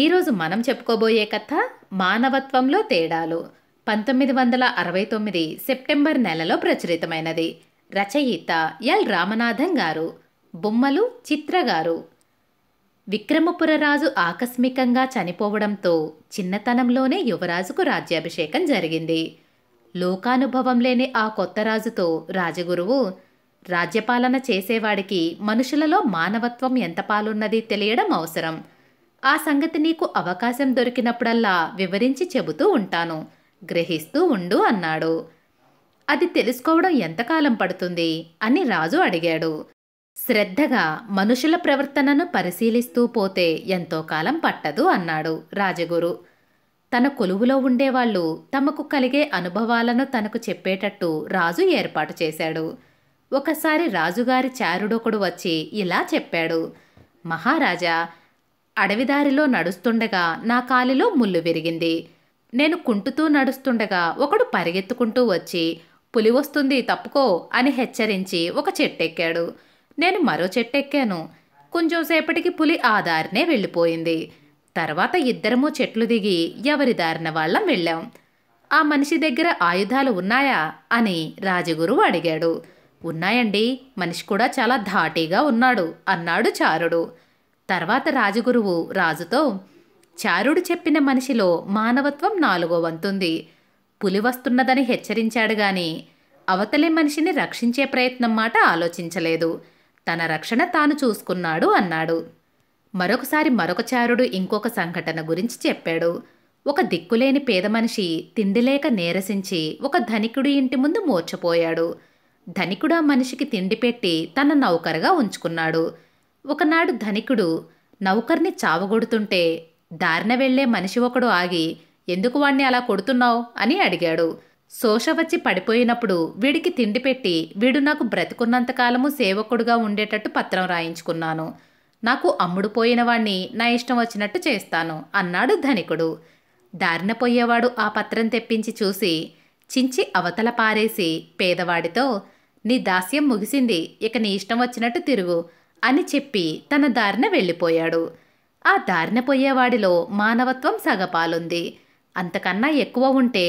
ఈరోజు మనం చెప్పుకోబోయే కథ మానవత్వంలో తేడాలు పంతొమ్మిది వందల అరవై తొమ్మిది సెప్టెంబర్ నెలలో ప్రచురితమైనది రచయిత ఎల్ రామనాథం గారు బొమ్మలు చిత్ర గారు విక్రమపురరాజు ఆకస్మికంగా చనిపోవడంతో చిన్నతనంలోనే యువరాజుకు రాజ్యాభిషేకం జరిగింది లోకానుభవం లేని ఆ కొత్త రాజుతో రాజగురువు రాజ్యపాలన చేసేవాడికి మనుషులలో మానవత్వం ఎంత పాలున్నది తెలియడం అవసరం ఆ సంగతి నీకు అవకాశం దొరికినప్పుడల్లా వివరించి చెబుతూ ఉంటాను గ్రహిస్తూ ఉండు అన్నాడు అది తెలుసుకోవడం ఎంతకాలం పడుతుంది అని రాజు అడిగాడు శ్రద్ధగా మనుషుల ప్రవర్తనను పరిశీలిస్తూ పోతే ఎంతో కాలం పట్టదు అన్నాడు రాజగురు తన కొలువులో ఉండేవాళ్లు తమకు కలిగే అనుభవాలను తనకు చెప్పేటట్టు రాజు ఏర్పాటు చేశాడు ఒకసారి రాజుగారి చారుడొకడు వచ్చి ఇలా చెప్పాడు మహారాజా అడవిదారిలో నడుస్తుండగా నా కాలిలో ముళ్ళు విరిగింది నేను కుంటుతూ నడుస్తుండగా ఒకడు పరిగెత్తుకుంటూ వచ్చి పులి వస్తుంది తప్పుకో అని హెచ్చరించి ఒక చెట్టెక్కాడు నేను మరో చెట్టెక్కాను కొంచెం సేపటికి పులి ఆ దారినే వెళ్ళిపోయింది తర్వాత ఇద్దరమూ చెట్లు దిగి ఎవరి దారిన వాళ్ళం వెళ్ళాం ఆ మనిషి దగ్గర ఆయుధాలు ఉన్నాయా అని రాజగురు అడిగాడు ఉన్నాయండి మనిషి కూడా చాలా ధాటీగా ఉన్నాడు అన్నాడు చారుడు తర్వాత రాజగురువు రాజుతో చారుడు చెప్పిన మనిషిలో మానవత్వం నాలుగో వంతుంది పులి వస్తున్నదని హెచ్చరించాడు గాని అవతలి మనిషిని రక్షించే ప్రయత్నం మాట ఆలోచించలేదు తన రక్షణ తాను చూసుకున్నాడు అన్నాడు మరొకసారి మరొక చారుడు ఇంకొక సంఘటన గురించి చెప్పాడు ఒక దిక్కులేని పేద మనిషి తిండిలేక నీరసించి ఒక ధనికుడి ఇంటి ముందు మూర్చపోయాడు ధనికుడు ఆ మనిషికి తిండి పెట్టి తన నౌకరుగా ఉంచుకున్నాడు ఒకనాడు ధనికుడు నౌకర్ని చావగొడుతుంటే దారిన వెళ్లే మనిషి ఒకడు ఆగి ఎందుకు వాణ్ణి అలా కొడుతున్నావు అని అడిగాడు శోష వచ్చి పడిపోయినప్పుడు వీడికి తిండి పెట్టి వీడు నాకు బ్రతుకున్నంతకాలము సేవకుడుగా ఉండేటట్టు పత్రం రాయించుకున్నాను నాకు అమ్ముడు పోయిన వాణ్ణి నా ఇష్టం వచ్చినట్టు చేస్తాను అన్నాడు ధనికుడు దారిన పోయేవాడు ఆ పత్రం తెప్పించి చూసి చించి అవతల పారేసి పేదవాడితో నీ దాస్యం ముగిసింది ఇక నీ ఇష్టం వచ్చినట్టు తిరుగు అని చెప్పి తన దారిన వెళ్ళిపోయాడు ఆ దారిన పోయేవాడిలో మానవత్వం సగపాలుంది అంతకన్నా ఎక్కువ ఉంటే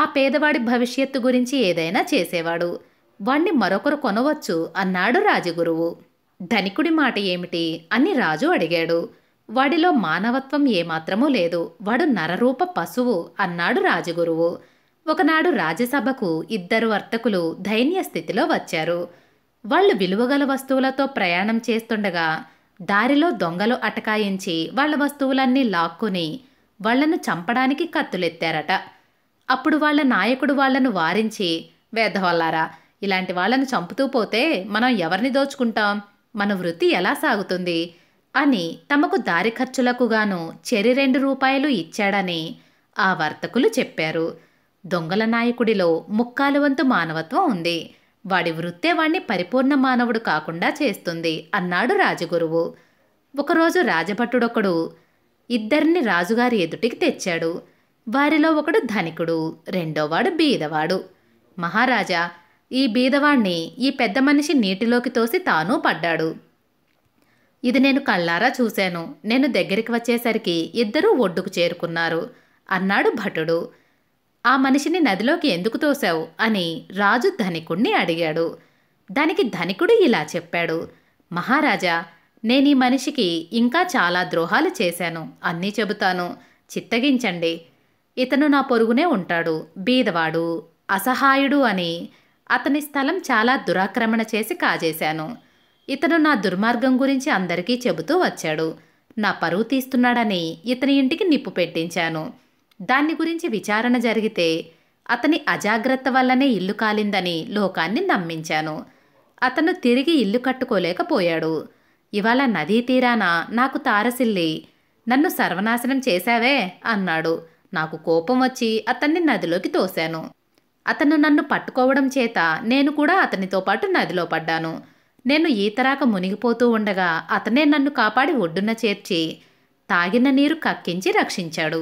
ఆ పేదవాడి భవిష్యత్తు గురించి ఏదైనా చేసేవాడు వాణ్ణి మరొకరు కొనవచ్చు అన్నాడు రాజగురువు ధనికుడి మాట ఏమిటి అని రాజు అడిగాడు వాడిలో మానవత్వం ఏమాత్రమూ లేదు వాడు నరరూప పశువు అన్నాడు రాజగురువు ఒకనాడు రాజసభకు ఇద్దరు వర్తకులు దైన్య స్థితిలో వచ్చారు వాళ్ళు విలువగల వస్తువులతో ప్రయాణం చేస్తుండగా దారిలో దొంగలు అటకాయించి వాళ్ళ వస్తువులన్నీ లాక్కుని వాళ్లను చంపడానికి కత్తులెత్తారట అప్పుడు వాళ్ళ నాయకుడు వాళ్లను వారించి వేధవల్లారా ఇలాంటి వాళ్ళను చంపుతూ పోతే మనం ఎవరిని దోచుకుంటాం మన వృత్తి ఎలా సాగుతుంది అని తమకు దారి ఖర్చులకు గాను చెరి రెండు రూపాయలు ఇచ్చాడని ఆ వర్తకులు చెప్పారు దొంగల నాయకుడిలో ముక్కాలు వంతు మానవత్వం ఉంది వాడి వృత్తే వాణ్ణి పరిపూర్ణ మానవుడు కాకుండా చేస్తుంది అన్నాడు రాజగురువు ఒకరోజు రాజభటుడొకడు ఇద్దరిని రాజుగారి ఎదుటికి తెచ్చాడు వారిలో ఒకడు ధనికుడు రెండోవాడు బీదవాడు మహారాజా ఈ బీదవాణ్ణి ఈ పెద్ద మనిషి నీటిలోకి తోసి తాను పడ్డాడు ఇది నేను కళ్ళారా చూశాను నేను దగ్గరికి వచ్చేసరికి ఇద్దరూ ఒడ్డుకు చేరుకున్నారు అన్నాడు భటుడు ఆ మనిషిని నదిలోకి ఎందుకు తోశావు అని రాజు ధనికుణ్ణి అడిగాడు దానికి ధనికుడు ఇలా చెప్పాడు మహారాజా నేను ఈ మనిషికి ఇంకా చాలా ద్రోహాలు చేశాను అన్నీ చెబుతాను చిత్తగించండి ఇతను నా పొరుగునే ఉంటాడు బీదవాడు అసహాయుడు అని అతని స్థలం చాలా దురాక్రమణ చేసి కాజేశాను ఇతను నా దుర్మార్గం గురించి అందరికీ చెబుతూ వచ్చాడు నా పరువు తీస్తున్నాడని ఇతని ఇంటికి నిప్పు పెట్టించాను దాన్ని గురించి విచారణ జరిగితే అతని అజాగ్రత్త వల్లనే ఇల్లు కాలిందని లోకాన్ని నమ్మించాను అతను తిరిగి ఇల్లు కట్టుకోలేకపోయాడు ఇవాళ నదీ తీరాన నాకు తారసిల్లి నన్ను సర్వనాశనం చేశావే అన్నాడు నాకు కోపం వచ్చి అతన్ని నదిలోకి తోశాను అతను నన్ను పట్టుకోవడం చేత నేను కూడా అతనితో పాటు నదిలో పడ్డాను నేను ఈతరాక మునిగిపోతూ ఉండగా అతనే నన్ను కాపాడి ఒడ్డున చేర్చి తాగిన నీరు కక్కించి రక్షించాడు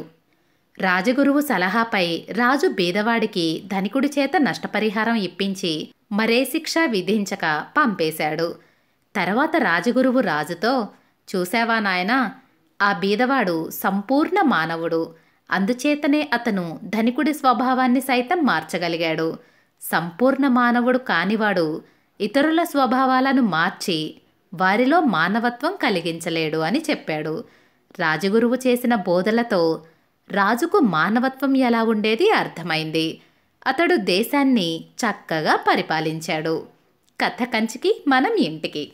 రాజగురువు సలహాపై రాజు బీదవాడికి ధనికుడి చేత నష్టపరిహారం ఇప్పించి మరే శిక్ష విధించక పంపేశాడు తర్వాత రాజగురువు రాజుతో చూశావా నాయనా ఆ బీదవాడు సంపూర్ణ మానవుడు అందుచేతనే అతను ధనికుడి స్వభావాన్ని సైతం మార్చగలిగాడు సంపూర్ణ మానవుడు కానివాడు ఇతరుల స్వభావాలను మార్చి వారిలో మానవత్వం కలిగించలేడు అని చెప్పాడు రాజగురువు చేసిన బోధలతో రాజుకు మానవత్వం ఎలా ఉండేది అర్థమైంది అతడు దేశాన్ని చక్కగా పరిపాలించాడు కథ కంచికి మనం ఇంటికి